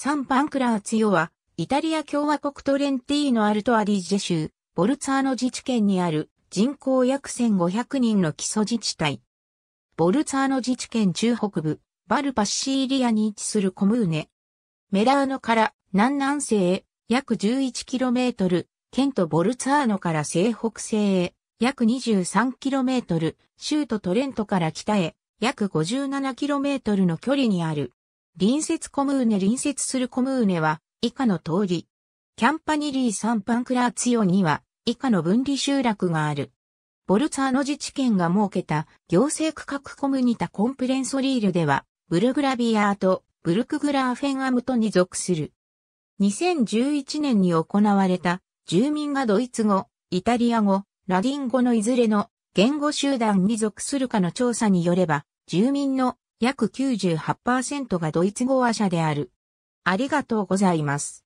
サン・パンクラーツヨは、イタリア共和国トレンティーノ・アルト・アディジェ州、ボルツァーノ自治県にある人口約1500人の基礎自治体。ボルツァーノ自治県中北部、バルパシーリアに位置するコムーネ。メラーノから南南西へ約 11km、県とボルツァーノから西北西へ約 23km、州都トレントから北へ約 57km の距離にある隣接コムーネ隣接するコムーネは以下の通り。キャンパニリー・サン・パンクラーツィオには以下の分離集落がある。ボルツァーノ自治県が設けた行政区画コムニタ・コンプレンソリールでは、ブルグラビアーとブルクグラーフェンアムトに属する。2011年に行われた住民がドイツ語、イタリア語、ラディン語のいずれの言語集団に属するかの調査によれば、住民の約98%がドイツ語話者である。ありがとうございます。